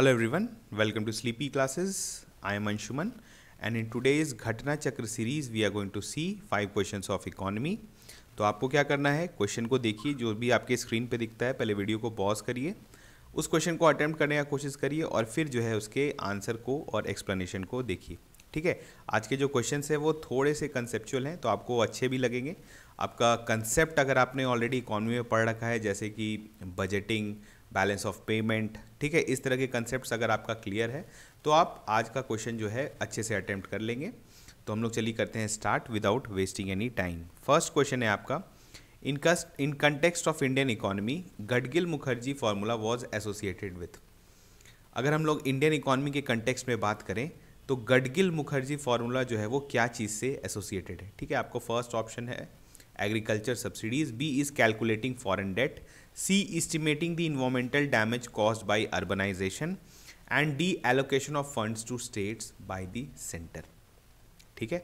Hello everyone, welcome to sleepy Classes. I am Anshuman and in today's Ghatna Chakra series we are going to see five question of economy तो आपको क्या करना है question को देखिए जो भी आपके स्क्रीन पे दिखता है पहले वीडियो को पॉज करिए उस क्वेश्चन को अटैम्प्ट करने का कोशिश करिए और फिर जो है उसके आंसर को और एक्सप्लेनेशन को देखिए ठीक है आज के जो क्वेश्चन है वो थोड़े से कंसेप्चुअल हैं तो आपको अच्छे भी लगेंगे आपका कंसेप्ट अगर आपने ऑलरेडी इकॉनमी में पढ़ रखा है जैसे कि बजटिंग बैलेंस ऑफ पेमेंट ठीक है इस तरह के कंसेप्ट अगर आपका क्लियर है तो आप आज का क्वेश्चन जो है अच्छे से अटैम्प्ट कर लेंगे तो हम लोग चलिए करते हैं start without wasting any time first question है आपका इन कस्ट in context of Indian economy Gadgil Mukherjee formula was associated with अगर हम लोग इंडियन इकोनॉमी के कंटेक्स्ट में बात करें तो गडगिल मुखर्जी फार्मूला जो है वो क्या चीज़ से एसोसिएटेड है ठीक है आपको फर्स्ट ऑप्शन है agriculture subsidies B is calculating foreign debt C estimating the environmental damage cause by urbanisation and D allocation of funds to states by the centre ठीक है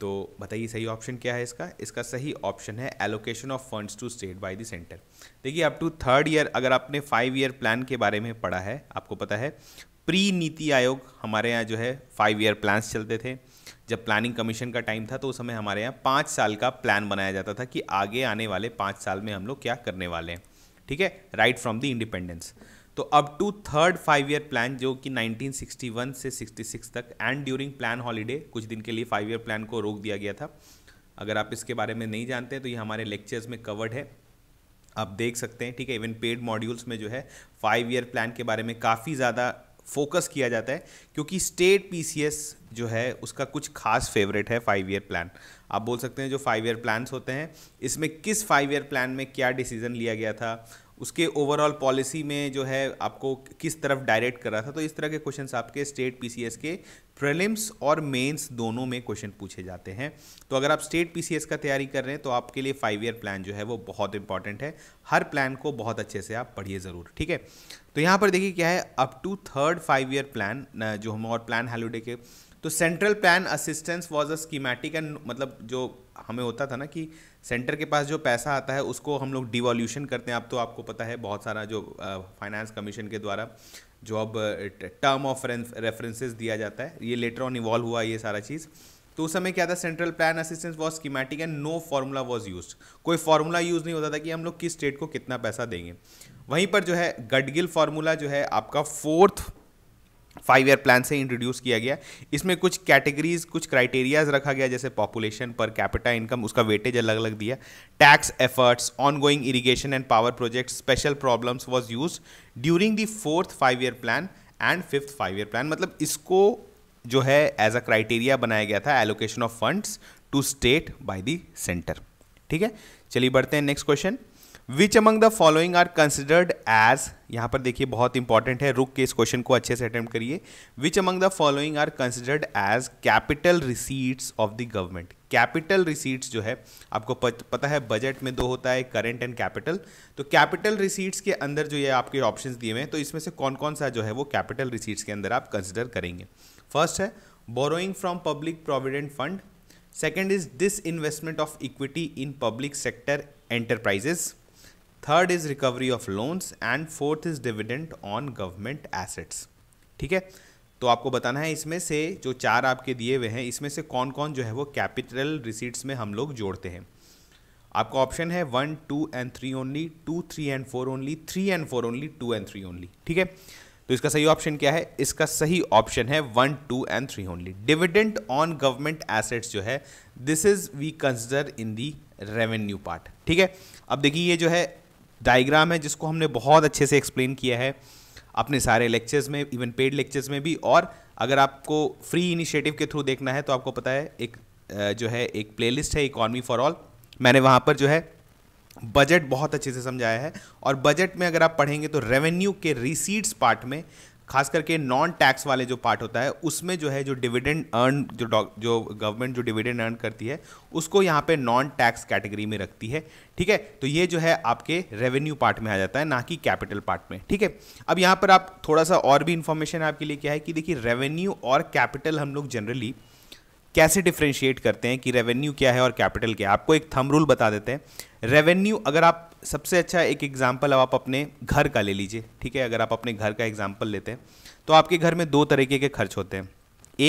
तो बताइए सही ऑप्शन क्या है इसका इसका सही ऑप्शन है allocation of funds to state by the centre देखिए अप टू थर्ड ईयर अगर आपने फाइव ईयर प्लान के बारे में पढ़ा है आपको पता है प्री नीति आयोग हमारे यहाँ जो है फाइव ईयर प्लान्स चलते थे जब प्लानिंग कमीशन का टाइम था तो उस समय हमारे यहाँ पाँच साल का प्लान बनाया जाता था कि आगे आने वाले पाँच साल में हम लोग क्या करने वाले हैं ठीक है राइट फ्रॉम द इंडिपेंडेंस तो up to third five year plan जो कि 1961 से 66 तक एंड ड्यूरिंग प्लान हॉलीडे कुछ दिन के लिए फाइव ईयर प्लान को रोक दिया गया था अगर आप इसके बारे में नहीं जानते तो ये हमारे लेक्चर्स में कवर्ड है आप देख सकते हैं ठीक है इवन पेड मॉड्यूल्स में जो है फाइव ईयर प्लान के बारे में काफ़ी ज़्यादा फोकस किया जाता है क्योंकि स्टेट पीसीएस जो है उसका कुछ खास फेवरेट है फाइव ईयर प्लान आप बोल सकते हैं जो फाइव ईयर प्लान्स होते हैं इसमें किस फाइव ईयर प्लान में क्या डिसीजन लिया गया था उसके ओवरऑल पॉलिसी में जो है आपको किस तरफ डायरेक्ट कर रहा था तो इस तरह के क्वेश्चंस आपके स्टेट पीसीएस के प्रीलिम्स और मेंस दोनों में क्वेश्चन पूछे जाते हैं तो अगर आप स्टेट पीसीएस का तैयारी कर रहे हैं तो आपके लिए फाइव ईयर प्लान जो है वो बहुत इंपॉर्टेंट है हर प्लान को बहुत अच्छे से आप पढ़िए ज़रूर ठीक है तो यहाँ पर देखिए क्या है up to third five year plan जो हम और प्लान हेलोडे के तो central plan assistance was a schematic and मतलब जो हमें होता था ना कि सेंटर के पास जो पैसा आता है उसको हम लोग डिवॉल्यूशन करते हैं अब तो आपको पता है बहुत सारा जो फाइनेंस कमीशन के द्वारा जो अब टर्म ऑफ रेफरेंसेस दिया जाता है ये लेटर ऑन इवॉल्व हुआ ये सारा चीज़ तो उस समय क्या था central plan assistance was schematic and no formula was use कोई फार्मूला यूज़ नहीं होता था कि हम लोग किस स्टेट को कितना पैसा देंगे वहीं पर जो है गडगिल फार्मूला जो है आपका फोर्थ फाइव ईयर प्लान से इंट्रोड्यूस किया गया इसमें कुछ कैटेगरीज कुछ क्राइटेरियाज रखा गया जैसे पॉपुलेशन पर कैपिटा इनकम उसका वेटेज अलग अलग दिया tax efforts ongoing irrigation and power project special problems was use during the fourth five year plan and fifth five year plan मतलब इसको जो है एज अ क्राइटेरिया बनाया गया था allocation of funds to state by देंटर centre ठीक है चलिए बढ़ते हैं next question which among the following are considered as यहाँ पर देखिए बहुत इंपॉर्टेंट है रुक के इस क्वेश्चन को अच्छे से अटेम्प्ट करिए which among the following are considered as capital receipts of the government capital receipts जो है आपको पता है बजट में दो होता है करेंट एंड कैपिटल तो कैपिटल रिसीट्स के अंदर जो ये आपके ऑप्शन दिए हुए हैं तो इसमें से कौन कौन सा जो है वो कैपिटल रिसीट्स के अंदर आप कंसिडर करेंगे फर्स्ट है borrowing from public provident fund second is disinvestment of equity in public sector enterprises third is recovery of loans and fourth is dividend on government assets ठीक है तो आपको बताना है इसमें से जो चार आपके दिए हुए हैं इसमें से कौन कौन जो है वो कैपिटल रिसीट्स में हम लोग जोड़ते हैं आपका ऑप्शन है one two and three only two three and four only three and four only two and three only ठीक है तो इसका सही ऑप्शन क्या है इसका सही ऑप्शन है one two and three only dividend on government assets जो है this is we consider in the revenue part ठीक है अब देखिए ये जो है डायग्राम है जिसको हमने बहुत अच्छे से एक्सप्लेन किया है अपने सारे लेक्चर्स में इवन पेड लेक्चर्स में भी और अगर आपको फ्री इनिशिएटिव के थ्रू देखना है तो आपको पता है एक जो है एक प्लेलिस्ट है इकॉनमी फॉर ऑल मैंने वहाँ पर जो है बजट बहुत अच्छे से समझाया है और बजट में अगर आप पढ़ेंगे तो रेवेन्यू के रिसीट्स पार्ट में खास करके नॉन टैक्स वाले जो पार्ट होता है उसमें जो है जो डिविडेंड अर्न जो जो गवर्नमेंट जो डिविडेंड अर्न करती है उसको यहाँ पे नॉन टैक्स कैटेगरी में रखती है ठीक है तो ये जो है आपके रेवेन्यू पार्ट में आ जाता है ना कि कैपिटल पार्ट में ठीक है अब यहाँ पर आप थोड़ा सा और भी इन्फॉर्मेशन आपके लिए क्या है कि देखिए रेवेन्यू और कैपिटल हम लोग जनरली कैसे डिफ्रेंशिएट करते हैं कि रेवेन्यू क्या है और कैपिटल क्या है आपको एक थम रूल बता देते हैं रेवेन्यू अगर आप सबसे अच्छा एक एग्जाम्पल अब आप अपने घर का ले लीजिए ठीक है अगर आप अपने घर का एग्जाम्पल लेते हैं तो आपके घर में दो तरीके के खर्च होते हैं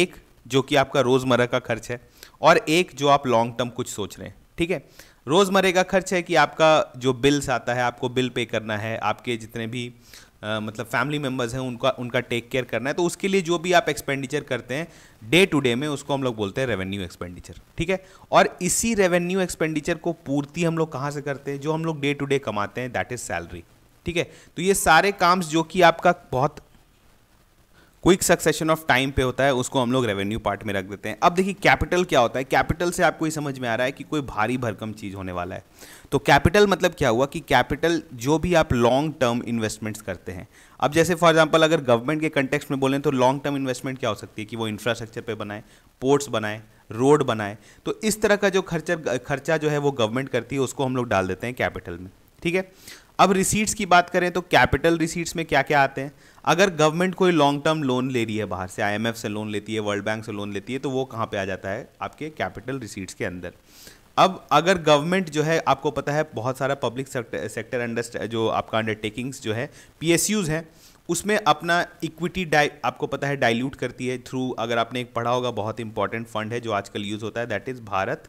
एक जो कि आपका रोज़मर्रा का खर्च है और एक जो आप लॉन्ग टर्म कुछ सोच रहे हैं ठीक है रोज़मर्रे का खर्च है कि आपका जो बिल्स आता है आपको बिल पे करना है आपके जितने भी मतलब फैमिली मेम्बर्स हैं उनका उनका टेक केयर करना है तो उसके लिए जो भी आप एक्सपेंडिचर करते हैं डे टू डे में उसको हम लोग बोलते हैं रेवेन्यू एक्सपेंडिचर ठीक है और इसी रेवेन्यू एक्सपेंडिचर को पूर्ति हम लोग कहाँ से करते हैं जो हम लोग डे टू डे कमाते हैं दैट इज़ सैलरी ठीक है तो ये सारे काम्स जो कि आपका बहुत क्विक सक्सेशन ऑफ टाइम पे होता है उसको हम लोग रेवेन्यू पार्ट में रख देते हैं अब देखिए कैपिटल क्या होता है कैपिटल से आपको ये समझ में आ रहा है कि कोई भारी भरकम चीज़ होने वाला है तो कैपिटल मतलब क्या हुआ कि कैपिटल जो भी आप लॉन्ग टर्म इन्वेस्टमेंट्स करते हैं अब जैसे फॉर एग्जांपल अगर गवर्नमेंट के कंटेक्स में बोलें तो लॉन्ग टर्म इन्वेस्टमेंट क्या हो सकती है कि वो इंफ्रास्ट्रक्चर पे बनाए पोर्ट्स बनाए रोड बनाए तो इस तरह का जो खर्चा खर्चा जो है वो गवर्नमेंट करती है उसको हम लोग डाल देते हैं कैपिटल में ठीक है अब रिसीट्स की बात करें तो कैपिटल रिसीट्स में क्या क्या आते हैं अगर गवर्नमेंट कोई लॉन्ग टर्म लोन ले रही है बाहर से आई से लोन लेती है वर्ल्ड बैंक से लोन लेती है तो वो कहाँ पे आ जाता है आपके कैपिटल रिसीट्स के अंदर अब अगर गवर्नमेंट जो है आपको पता है बहुत सारा पब्लिक सेक्टर अंडर जो आपका अंडरटेकिंग्स जो है पी हैं उसमें अपना इक्विटी डाई आपको पता है डाइल्यूट करती है थ्रू अगर आपने एक पढ़ा होगा बहुत इंपॉर्टेंट फंड है जो आजकल यूज़ होता है that is Bharat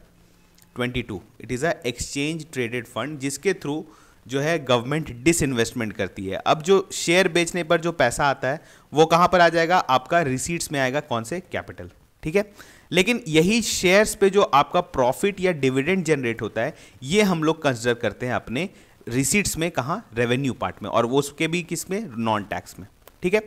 22 it is a exchange traded fund जिसके थ्रू जो है गवर्नमेंट डिसइन्वेस्टमेंट करती है अब जो शेयर बेचने पर जो पैसा आता है वो कहाँ पर आ जाएगा आपका रिसीट्स में आएगा कौन से कैपिटल ठीक है लेकिन यही शेयर्स पे जो आपका प्रॉफिट या डिविडेंड जनरेट होता है ये हम लोग कंसिडर करते हैं अपने रिसीट्स में कहाँ रेवेन्यू पार्ट में और वो उसके भी किस में नॉन टैक्स में ठीक है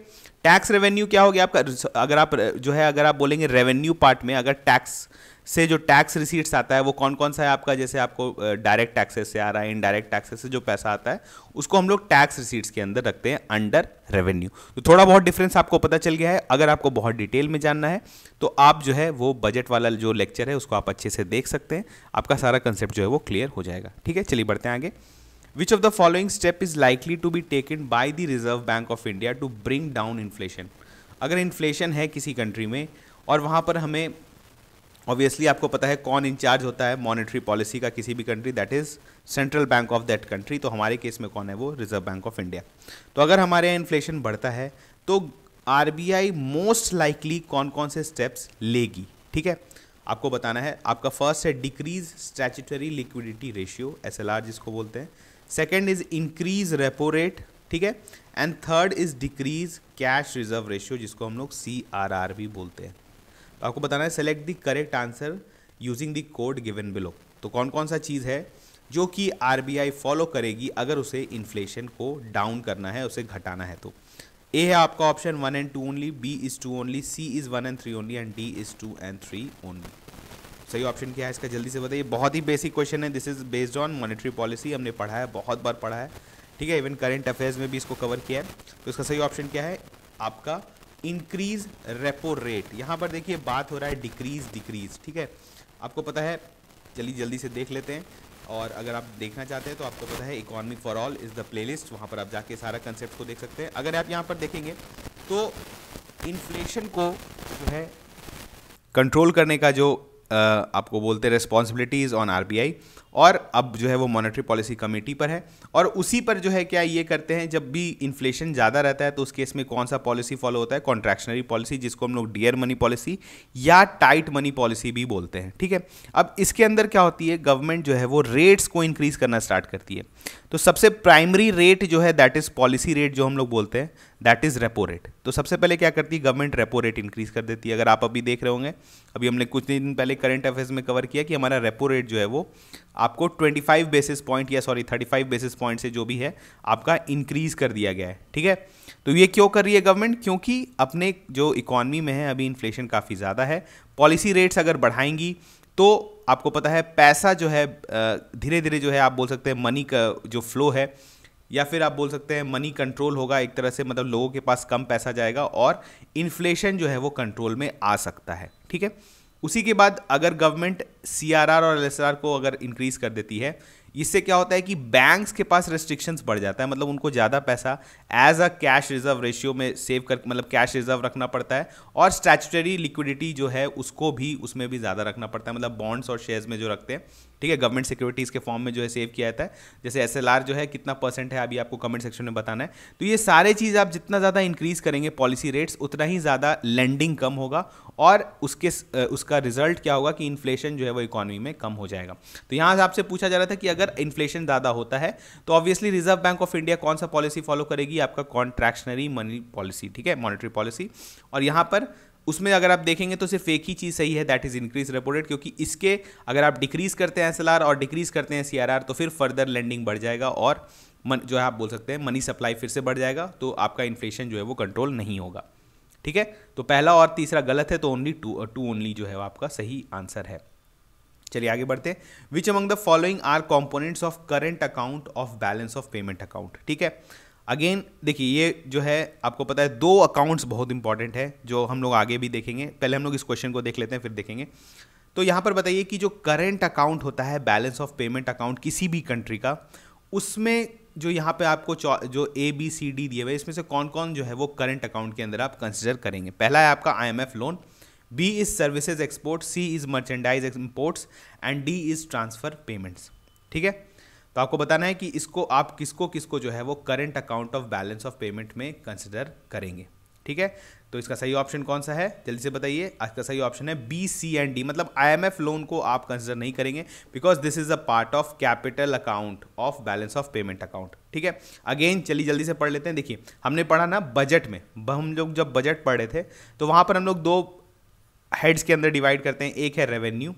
टैक्स रेवेन्यू क्या हो गया आपका अगर आप जो है अगर आप बोलेंगे रेवेन्यू पार्ट में अगर टैक्स से जो टैक्स रिसीट्स आता है वो कौन कौन सा है आपका जैसे आपको डायरेक्ट टैक्सेस से आ रहा है इनडायरेक्ट टैक्सेस से जो पैसा आता है उसको हम लोग टैक्स रिसीट्स के अंदर रखते हैं अंडर रेवेन्यू तो थोड़ा बहुत डिफरेंस आपको पता चल गया है अगर आपको बहुत डिटेल में जानना है तो आप जो है वो बजट वाला जो लेक्चर है उसको आप अच्छे से देख सकते हैं आपका सारा कंसेप्ट जो है वो क्लियर हो जाएगा ठीक है चलिए बढ़ते हैं आगे Which of the following step is likely to be taken by the reserve bank of India to bring down inflation अगर इन्फ्लेशन है किसी कंट्री में और वहाँ पर हमें ऑब्वियसली आपको पता है कौन इंचार्ज होता है मॉनेटरी पॉलिसी का किसी भी country that is central bank of that country तो हमारे केस में कौन है वो रिजर्व बैंक ऑफ इंडिया तो अगर हमारे यहाँ इन्फ्लेशन बढ़ता है तो आर मोस्ट लाइकली कौन कौन से स्टेप्स लेगी ठीक है आपको बताना है आपका फर्स्ट है decrease statutory liquidity ratio S जिसको बोलते हैं second is increase repo rate ठीक है and third is decrease cash reserve ratio जिसको हम लोग सी आर आर भी बोलते हैं तो आपको बताना है select the correct answer using the code given below तो कौन कौन सा चीज़ है जो कि आई फॉलो करेगी अगर उसे इन्फ्लेशन को डाउन करना है उसे घटाना है तो ए है आपका option one and two only B is two only C is one and three only and D is two and three only सही ऑप्शन क्या है इसका जल्दी से बताइए बहुत ही बेसिक क्वेश्चन है this is based on monetary policy हमने पढ़ा है बहुत बार पढ़ा है ठीक है इवन करेंट अफेयर्स में भी इसको कवर किया है तो इसका सही ऑप्शन क्या है आपका इंक्रीज रेपो रेट यहाँ पर देखिए बात हो रहा है डिक्रीज डिक्रीज ठीक है आपको पता है चलिए जल्दी से देख लेते हैं और अगर आप देखना चाहते हैं तो आपको पता है economic for all is the playlist वहाँ पर आप जाके सारा कंसेप्ट को देख सकते हैं अगर आप यहाँ पर देखेंगे तो इन्फ्लेशन को जो है कंट्रोल करने का जो आपको बोलते हैं रिस्पॉन्सिबिलिटीज़ ऑन आर और अब जो है वो मॉनेटरी पॉलिसी कमेटी पर है और उसी पर जो है क्या ये करते हैं जब भी इन्फ्लेशन ज़्यादा रहता है तो उस केस में कौन सा पॉलिसी फॉलो होता है कॉन्ट्रैक्शनरी पॉलिसी जिसको हम लोग डियर मनी पॉलिसी या टाइट मनी पॉलिसी भी बोलते हैं ठीक है अब इसके अंदर क्या होती है गवर्नमेंट जो है वो रेट्स को इंक्रीज करना स्टार्ट करती है तो सबसे प्राइमरी रेट जो है दैट इज़ पॉलिसी रेट जो हम लोग बोलते हैं दैट इज़ रेपो रेट तो सबसे पहले क्या करती है गवर्नमेंट रेपो रेट इंक्रीज कर देती है अगर आप अभी देख रहे होंगे अभी हमने कुछ दिन पहले करंट अफेयर्स में कवर किया कि हमारा रेपो रेट जो है वो आपको 25 बेसिस पॉइंट या सॉरी 35 बेसिस पॉइंट से जो भी है आपका इंक्रीज कर दिया गया है ठीक है तो ये क्यों कर रही है गवर्नमेंट क्योंकि अपने जो इकॉनमी में है अभी इन्फ्लेशन काफ़ी ज़्यादा है पॉलिसी रेट्स अगर बढ़ाएंगी तो आपको पता है पैसा जो है धीरे धीरे जो है आप बोल सकते हैं मनी का जो फ्लो है या फिर आप बोल सकते हैं मनी कंट्रोल होगा एक तरह से मतलब लोगों के पास कम पैसा जाएगा और इन्फ्लेशन जो है वो कंट्रोल में आ सकता है ठीक है उसी के बाद अगर गवर्नमेंट सी और एल को अगर इंक्रीज़ कर देती है इससे क्या होता है कि बैंक्स के पास रेस्ट्रिक्शंस बढ़ जाता है मतलब उनको ज़्यादा पैसा as a cash reserve ratio में सेव कर मतलब कैश रिजर्व रखना पड़ता है और स्टैचुटरी लिक्विडिटी जो है उसको भी उसमें भी ज़्यादा रखना पड़ता है मतलब बॉन्ड्स और शेयर्स में जो रखते हैं ठीक है गवर्नमेंट सिक्योरिटीज़ के फॉर्म में जो है सेव किया जाता है जैसे एस जो है कितना परसेंट है अभी आपको कमेंट सेक्शन में बताना है तो ये सारे चीज़ आप जितना ज़्यादा इंक्रीज़ करेंगे पॉलिसी रेट्स उतना ही ज़्यादा लैंडिंग कम होगा और उसके उसका रिजल्ट क्या होगा कि इन्फ्लेशन जो है वो इकोनॉमी में कम हो जाएगा तो यहाँ से आपसे पूछा जा रहा था कि अगर इन्फ्लेशन ज़्यादा होता है तो obviously reserve bank of India कौन सा पॉलिसी फॉलो करेगी आपका कॉन्ट्रैक्शनरी मनी पॉलिसी ठीक है मॉनिटरी पॉलिसी और यहाँ पर उसमें अगर आप देखेंगे तो सिर्फ एक ही चीज़ सही है दैट इज़ इंक्रीज रेपो क्योंकि इसके अगर आप डिक्रीज़ करते हैं एस और डिक्रीज़ करते हैं सी तो फिर फर्दर लैंडिंग बढ़ जाएगा और मन जो है आप बोल सकते हैं मनी सप्लाई फिर से बढ़ जाएगा तो आपका इन्फ्लेशन जो है वो कंट्रोल नहीं होगा ठीक है तो पहला और तीसरा गलत है तो ओनली टू टू ओनली जो है आपका सही आंसर है चलिए आगे बढ़ते हैं which among the following are components of current account of balance of payment account ठीक है अगेन देखिए ये जो है आपको पता है दो अकाउंट्स बहुत इंपॉर्टेंट है जो हम लोग आगे भी देखेंगे पहले हम लोग इस क्वेश्चन को देख लेते हैं फिर देखेंगे तो यहाँ पर बताइए कि जो करेंट अकाउंट होता है बैलेंस ऑफ पेमेंट अकाउंट किसी भी कंट्री का उसमें जो यहाँ पे आपको जो ए बी सी डी दिए हुए इसमें से कौन कौन जो है वो करंट अकाउंट के अंदर आप कंसिडर करेंगे पहला है आपका I loan B is services export C is merchandise imports and D is transfer payments ठीक है तो आपको बताना है कि इसको आप किसको किसको जो है वो current account of balance of payment में कंसिडर करेंगे ठीक है तो इसका सही ऑप्शन कौन सा है जल्दी से बताइए आज का सही ऑप्शन है बी सी एंड डी मतलब आईएमएफ लोन को आप कंसिडर नहीं करेंगे because this is a part of capital account of balance of payment account ठीक है अगेन चलिए जल्दी से पढ़ लेते हैं देखिए हमने पढ़ा ना बजट में हम लोग जब बजट पढ़ रहे थे तो वहाँ पर हम लोग दो हेड्स के अंदर डिवाइड करते हैं एक है रेवेन्यू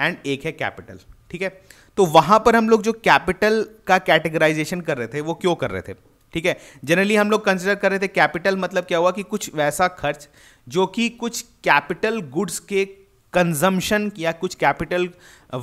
एंड एक है कैपिटल ठीक है तो वहां पर हम लोग जो कैपिटल का कैटेगराइजेशन कर रहे थे वो क्यों कर रहे थे ठीक है जनरली हम लोग कंसिडर कर रहे थे कैपिटल मतलब क्या हुआ कि कुछ वैसा खर्च जो कि कुछ कैपिटल गुड्स के कंजम्पशन या कुछ कैपिटल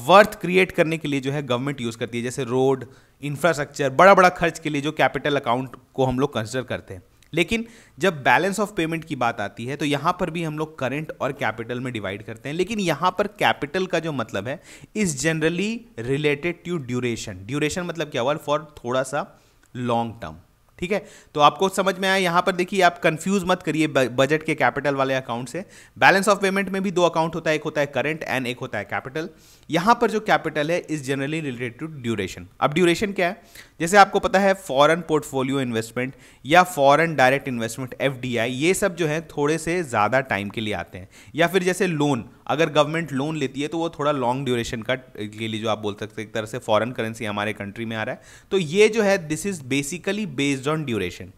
वर्थ क्रिएट करने के लिए जो है गवर्नमेंट यूज़ करती है जैसे रोड इंफ्रास्ट्रक्चर बड़ा बड़ा खर्च के लिए जो कैपिटल अकाउंट को हम लोग कंसिडर करते हैं लेकिन जब बैलेंस ऑफ पेमेंट की बात आती है तो यहां पर भी हम लोग करंट और कैपिटल में डिवाइड करते हैं लेकिन यहां पर कैपिटल का जो मतलब है is generally related to duration duration मतलब क्या हुआ फॉर थोड़ा सा लॉन्ग टर्म ठीक है तो आपको समझ में आया यहां पर देखिए आप कंफ्यूज मत करिए बजट के कैपिटल वाले अकाउंट से बैलेंस ऑफ पेमेंट में भी दो अकाउंट होता है एक होता है करंट एंड एक होता है कैपिटल यहां पर जो कैपिटल है is generally related to duration अब ड्यूरेशन क्या है जैसे आपको पता है फॉरन पोर्टफोलियो इन्वेस्टमेंट या फॉरन डायरेक्ट इन्वेस्टमेंट एफ ये सब जो है थोड़े से ज़्यादा टाइम के लिए आते हैं या फिर जैसे लोन अगर गवर्नमेंट लोन लेती है तो वो थोड़ा लॉन्ग ड्यूरेशन का के लिए जो आप बोल सकते हैं एक तरह से फॉरन करेंसी हमारे कंट्री में आ रहा है तो ये जो है this is basically based on duration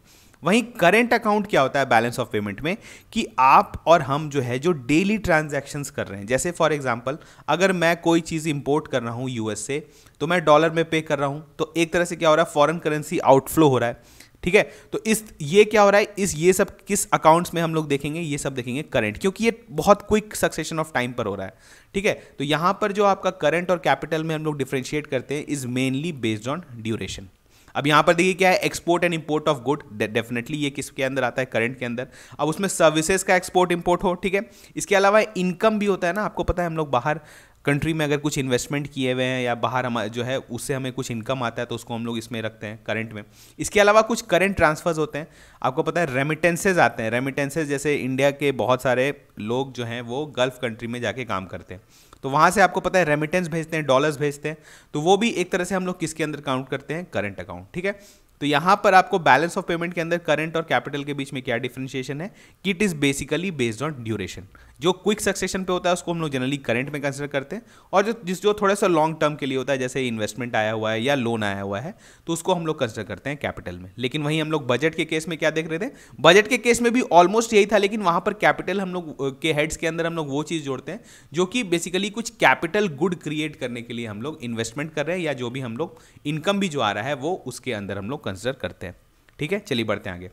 वहीं करेंट अकाउंट क्या होता है बैलेंस ऑफ पेमेंट में कि आप और हम जो है जो डेली ट्रांजेक्शन्स कर रहे हैं जैसे फॉर एग्जांपल अगर मैं कोई चीज़ इंपोर्ट कर रहा हूँ यूएस से तो मैं डॉलर में पे कर रहा हूँ तो एक तरह से क्या हो रहा है फॉरेन करेंसी आउटफ्लो हो रहा है ठीक है तो इस ये क्या हो रहा है इस ये सब किस अकाउंट्स में हम लोग देखेंगे ये सब देखेंगे करंट क्योंकि ये बहुत क्विक सक्सेशन ऑफ टाइम पर हो रहा है ठीक है तो यहाँ पर जो आपका करंट और कैपिटल में हम लोग डिफ्रेंशिएट करते हैं is mainly based on duration अब यहाँ पर देखिए क्या है export and import of good definitely ये किसके अंदर आता है करंट के अंदर अब उसमें सर्विसेज का एक्सपोर्ट इम्पोर्ट हो ठीक है इसके अलावा इनकम भी होता है ना आपको पता है हम लोग बाहर कंट्री में अगर कुछ इन्वेस्टमेंट किए हुए हैं या बाहर हम जो है उससे हमें कुछ इनकम आता है तो उसको हम लोग इसमें रखते हैं करंट में इसके अलावा कुछ करंट ट्रांसफर्स होते हैं आपको पता है रेमिटेंसेज आते हैं रेमिटेंसेज जैसे इंडिया के बहुत सारे लोग जो हैं वो गल्फ कंट्री में जाके काम करते हैं तो वहां से आपको पता है रेमिटेंस भेजते हैं डॉलर्स भेजते हैं तो वो भी एक तरह से हम लोग किसके अंदर काउंट करते हैं करंट अकाउंट ठीक है तो यहां पर आपको बैलेंस ऑफ पेमेंट के अंदर करंट और कैपिटल के बीच में क्या डिफरेंशिएशन है कि it is basically based on duration जो क्विक सक्सेशन पे होता है उसको हम लोग जनरली करंट में कंसिडर करते हैं और जो जिस जो थोड़ा सा लॉन्ग टर्म के लिए होता है जैसे इन्वेस्टमेंट आया हुआ है या लोन आया हुआ है तो उसको हम लोग कंसिडर करते हैं कैपिटल में लेकिन वहीं हम लोग बजट के केस में क्या देख रहे थे बजट के केस में भी ऑलमोस्ट यही था लेकिन वहाँ पर कैपिटल हम लोग के हेड्स के अंदर हम लोग वो चीज़ जोड़ते हैं जो कि बेसिकली कुछ कैपिटल गुड क्रिएट करने के लिए हम लोग इन्वेस्टमेंट कर रहे हैं या जो भी हम लोग इनकम भी जो आ रहा है वो उसके अंदर हम लोग कंसिडर करते हैं ठीक है चलिए बढ़ते हैं आगे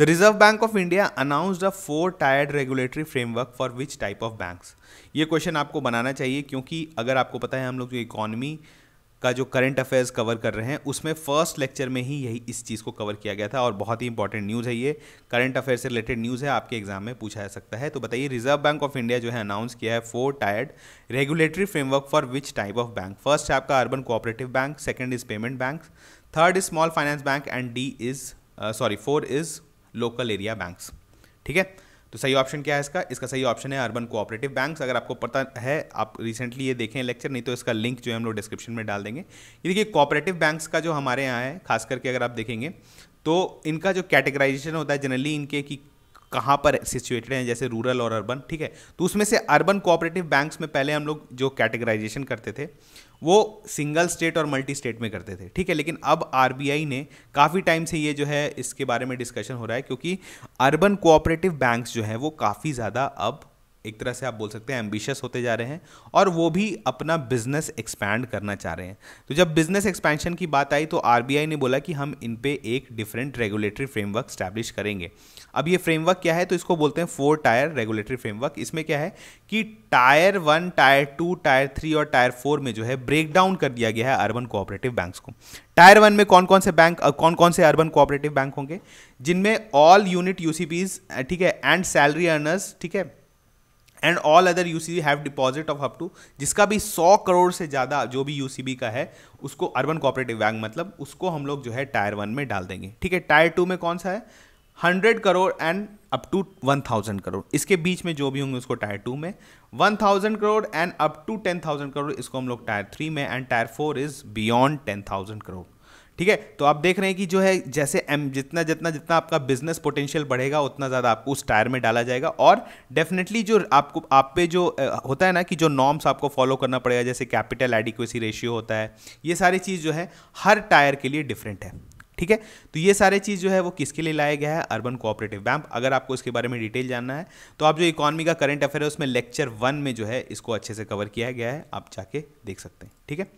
the reserve bank of India announce the four tiered regulatory framework for which type of banks ये क्वेश्चन आपको बनाना चाहिए क्योंकि अगर आपको पता है हम लोग जो इकोनॉमी का जो करंट अफेयर्स कवर कर रहे हैं उसमें फर्स्ट लेक्चर में ही यही इस चीज़ को कवर किया गया था और बहुत ही इंपॉर्टेंट न्यूज़ है ये करंट अफेयर से रिलेटेड न्यूज़ है आपके एग्जाम में पूछा जा सकता है तो बताइए रिजर्व बैंक ऑफ इंडिया जो है अनाउंस किया है four tiered regulatory framework for which type of bank first है आपका urban cooperative bank second is payment bank third is small finance bank and D is sorry four is local area banks ठीक है तो सही option क्या है इसका इसका सही ऑप्शन है अर्बन कोऑपरेटिव बैंक्स अगर आपको पता है आप रिसेंटली ये देखें लेक्चर नहीं तो इसका लिंक जो है हम लोग डिस्क्रिप्शन में डाल देंगे ये देखिए कोऑपरेटिव बैंक्स का जो हमारे यहाँ है खास करके अगर आप देखेंगे तो इनका जो कैटेगराइजेशन होता है जनरली इनके कि कहाँ पर सिचुएटेड हैं जैसे रूरल और अर्बन ठीक है तो उसमें से अर्बन कोऑपरेटिव बैंक्स में पहले हम लोग जो कैटेगराइजेशन करते थे वो सिंगल स्टेट और मल्टी स्टेट में करते थे ठीक है लेकिन अब आर ने काफ़ी टाइम से ये जो है इसके बारे में डिस्कशन हो रहा है क्योंकि अर्बन कोऑपरेटिव बैंक्स जो हैं वो काफ़ी ज़्यादा अब एक तरह से आप बोल सकते हैं एम्बिशियस होते जा रहे हैं और वो भी अपना बिजनेस एक्सपैंड करना चाह रहे हैं तो जब बिजनेस एक्सपेंशन की बात आई तो आर ने बोला कि हम इन पर एक डिफरेंट रेगुलेटरी फ्रेमवर्क स्टैब्लिश करेंगे अब ये फ्रेमवर्क क्या है तो इसको बोलते हैं फोर टायर रेगुलेटरी फ्रेमवर्क इसमें क्या है कि tier one tier two tier three और टायर फोर में जो है ब्रेक डाउन कर दिया गया है अर्बन कोऑपरेटिव बैंक्स को टायर वन में कौन कौन से बैंक कौन कौन से अर्बन कोऑपरेटिव बैंक होंगे जिनमें ऑल यूनिट यूसीपीज ठीक है एंड सैलरी अर्नर्स ठीक है and all other you see have deposit of up to जिसका भी सौ करोड़ से ज़्यादा जो भी यू सी बी का है उसको अर्बन कोऑपरेटिव बैंक मतलब उसको हम लोग जो है टायर वन में डाल देंगे ठीक है टायर टू में कौन सा है hundred crore and up to one thousand crore इसके बीच में जो भी होंगे उसको टायर टू में one thousand crore and up to ten thousand crore इसको हम लोग टायर थ्री में and tier four is beyond ten thousand crore ठीक है तो आप देख रहे हैं कि जो है जैसे एम जितना जितना जितना आपका बिजनेस पोटेंशियल बढ़ेगा उतना ज़्यादा आपको उस टायर में डाला जाएगा और डेफिनेटली जो आपको आप पे जो होता है ना कि जो नॉर्म्स आपको फॉलो करना पड़ेगा जैसे कैपिटल एडिक्वेसी रेशियो होता है ये सारी चीज़ जो है हर टायर के लिए डिफरेंट है ठीक है तो ये सारे चीज़ जो है वो किसके लिए लाया गया है अर्बन कोऑपरेटिव बैंक अगर आपको इसके बारे में डिटेल जानना है तो आप जो इकॉनमी का करंट अफेयर है उसमें लेक्चर वन में जो है इसको अच्छे से कवर किया गया है आप जाके देख सकते हैं ठीक है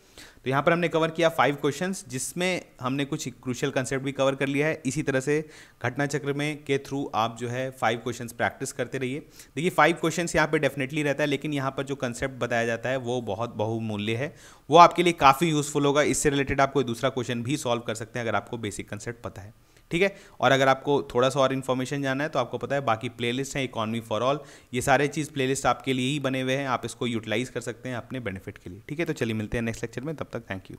तो यहाँ पर हमने कवर किया फाइव क्वेश्चन जिसमें हमने कुछ क्रूशल कंसेप्ट भी कवर कर लिया है इसी तरह से घटना चक्र में के थ्रू आप जो है फाइव क्वेश्चन प्रैक्टिस करते रहिए देखिए फाइव क्वेश्चन यहाँ पर डेफिनेटली रहता है लेकिन यहाँ पर जो कंसेप्ट बताया जाता है वो बहुत बहुमूल्य है वो आपके लिए काफ़ी यूज़फुल होगा इससे रिलेटेड आप कोई दूसरा क्वेश्चन भी सॉल्व कर सकते हैं अगर आपको बेसिक कंसेप्ट पता है ठीक है और अगर आपको थोड़ा सा और इन्फॉर्मेशन जाना है तो आपको पता है बाकी प्लेलिस्ट हैं इकॉनमी फॉर ऑल ये सारे चीज़ प्लेलिस्ट आपके लिए ही बने हुए हैं आप इसको यूटिलाइज़ कर सकते हैं अपने बेनिफिट के लिए ठीक है तो चलिए मिलते हैं नेक्स्ट लेक्चर में तब तक थैंक यू